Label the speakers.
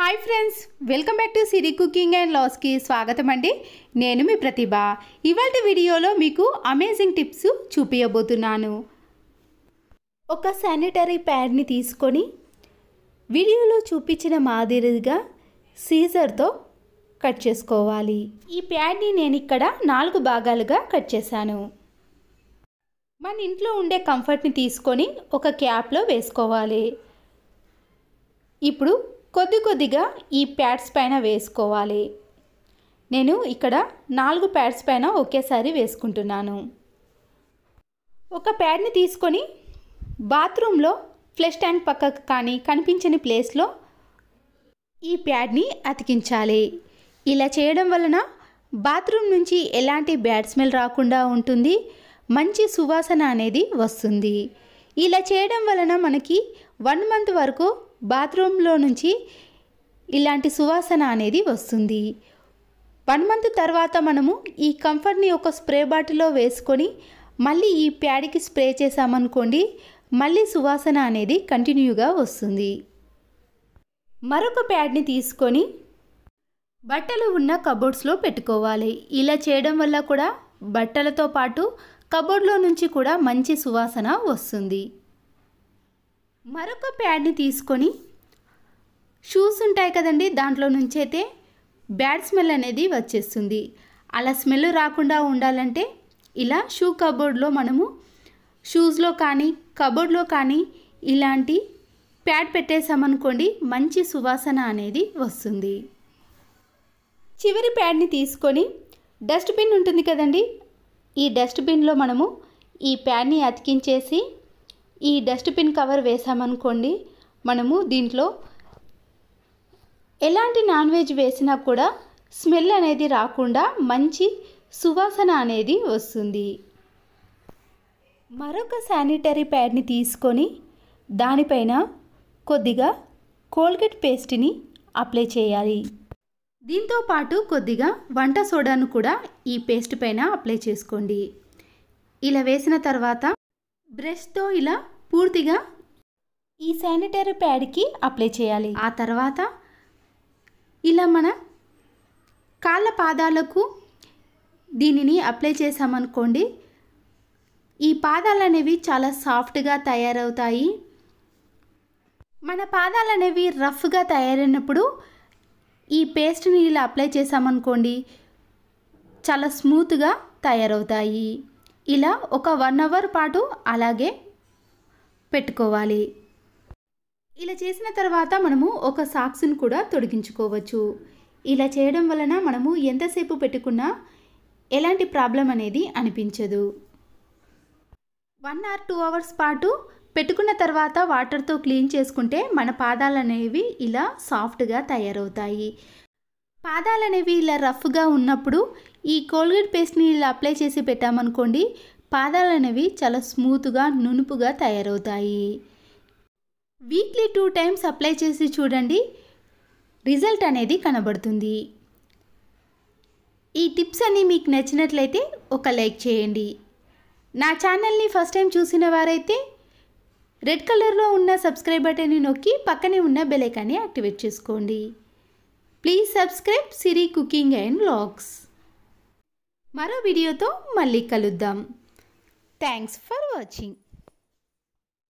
Speaker 1: hi friends welcome back to Siri cooking and లాస్కి స్వాగతం అండి నేను మీ ప్రతిభ ఇవాళ వీడియోలో మీకు అమేజింగ్ టిప్స్ చూపించబోతున్నాను ఒక శానిటరీ ప్యాడ్ని తీసుకొని వీడియోలో చూపించిన మాదిరిగా సీజర్తో కట్ చేసుకోవాలి ఈ ప్యాడ్ని నేను ఇక్కడ నాలుగు భాగాలుగా కట్ చేశాను మన ఇంట్లో ఉండే కంఫర్ట్ని తీసుకొని ఒక క్యాప్లో వేసుకోవాలి ఇప్పుడు కొద్ది కొద్దిగా ఈ ప్యాడ్స్ పైన వేసుకోవాలి నేను ఇక్కడ నాలుగు ప్యాడ్స్ పైన ఒకేసారి వేసుకుంటున్నాను ఒక ప్యాడ్ని తీసుకొని బాత్రూంలో ఫ్లష్ ట్యాంక్ పక్కకు కానీ కనిపించని ప్లేస్లో ఈ ప్యాడ్ని అతికించాలి ఇలా చేయడం వలన బాత్రూమ్ నుంచి ఎలాంటి బ్యాడ్ స్మెల్ రాకుండా ఉంటుంది మంచి సువాసన అనేది వస్తుంది ఇలా చేయడం వలన మనకి వన్ మంత్ వరకు బాత్రూంలో నుంచి ఇలాంటి సువాసన అనేది వస్తుంది వన్ మంత్ తర్వాత మనము ఈ కంఫర్ట్ని ఒక స్ప్రే బాటిల్లో వేసుకొని మళ్ళీ ఈ ప్యాడ్కి స్ప్రే చేసామనుకోండి మళ్ళీ సువాసన అనేది కంటిన్యూగా వస్తుంది మరొక ప్యాడ్ని తీసుకొని బట్టలు ఉన్న కబోర్డ్స్లో పెట్టుకోవాలి ఇలా చేయడం వల్ల కూడా బట్టలతో పాటు కబోర్డ్లో నుంచి కూడా మంచి సువాసన వస్తుంది మరొక ప్యాడ్ని తీసుకొని షూస్ ఉంటాయి కదండి దాంట్లో నుంచి అయితే బ్యాడ్ స్మెల్ అనేది వచ్చేస్తుంది అలా స్మెల్ రాకుండా ఉండాలంటే ఇలా షూ కబోర్డ్లో మనము షూస్లో కానీ కబోర్డ్లో కానీ ఇలాంటి ప్యాడ్ పెట్టేసామనుకోండి మంచి సువాసన అనేది వస్తుంది చివరి ప్యాడ్ని తీసుకొని డస్ట్బిన్ ఉంటుంది కదండి ఈ డస్ట్బిన్లో మనము ఈ ప్యాడ్ని అతికించేసి ఈ డస్ట్బిన్ కవర్ వేసామనుకోండి మనము దీంట్లో ఎలాంటి నాన్ వెజ్ వేసినా కూడా స్మెల్ అనేది రాకుండా మంచి సువాసన అనేది వస్తుంది మరొక శానిటరీ ప్యాడ్ని తీసుకొని దానిపైన కొద్దిగా కోల్గేట్ పేస్ట్ని అప్లై చేయాలి దీంతో పాటు కొద్దిగా వంట సోడాను కూడా ఈ పేస్ట్ పైన అప్లై చేసుకోండి ఇలా వేసిన తర్వాత బ్రష్తో ఇలా పూర్తిగా ఈ శానిటరీ ప్యాడ్కి అప్లై చేయాలి ఆ తర్వాత ఇలా మన కాళ్ళ పాదాలకు దీనిని అప్లై చేసామనుకోండి ఈ పాదాలు అనేవి చాలా సాఫ్ట్గా తయారవుతాయి మన పాదాలు అనేవి రఫ్గా తయారైనప్పుడు ఈ పేస్ట్ని ఇలా అప్లై చేసామనుకోండి చాలా స్మూత్గా తయారవుతాయి ఇలా ఒక వన్ అవర్ పాటు అలాగే పెట్టుకోవాలి ఇలా చేసిన తర్వాత మనము ఒక సాక్స్ను కూడా తొడిగించుకోవచ్చు ఇలా చేయడం వలన మనము ఎంతసేపు పెట్టుకున్నా ఎలాంటి ప్రాబ్లం అనేది అనిపించదు వన్ ఆర్ టూ అవర్స్ పాటు పెట్టుకున్న తర్వాత వాటర్తో క్లీన్ చేసుకుంటే మన పాదాలు అనేవి ఇలా సాఫ్ట్గా తయారవుతాయి పాదాలు అనేవి ఇలా రఫ్గా ఉన్నప్పుడు ఈ కోల్గేట్ పేస్ట్ని ఇలా అప్లై చేసి పెట్టామనుకోండి పాదాలు అనేవి చాలా స్మూత్గా నునుపుగా తయారవుతాయి వీక్లీ టూ టైమ్స్ అప్లై చేసి చూడండి రిజల్ట్ అనేది కనబడుతుంది ఈ టిప్స్ అన్నీ మీకు నచ్చినట్లయితే ఒక లైక్ చేయండి నా ఛానల్ని ఫస్ట్ టైం చూసిన వారైతే రెడ్ కలర్లో ఉన్న సబ్స్క్రైబ్ బటన్ని నొక్కి పక్కనే ఉన్న బెలైకాన్ని యాక్టివేట్ చేసుకోండి please subscribe Siri cooking and vlogs మరో వీడియోతో మళ్ళీ కలుద్దాం థ్యాంక్స్ ఫర్ వాచింగ్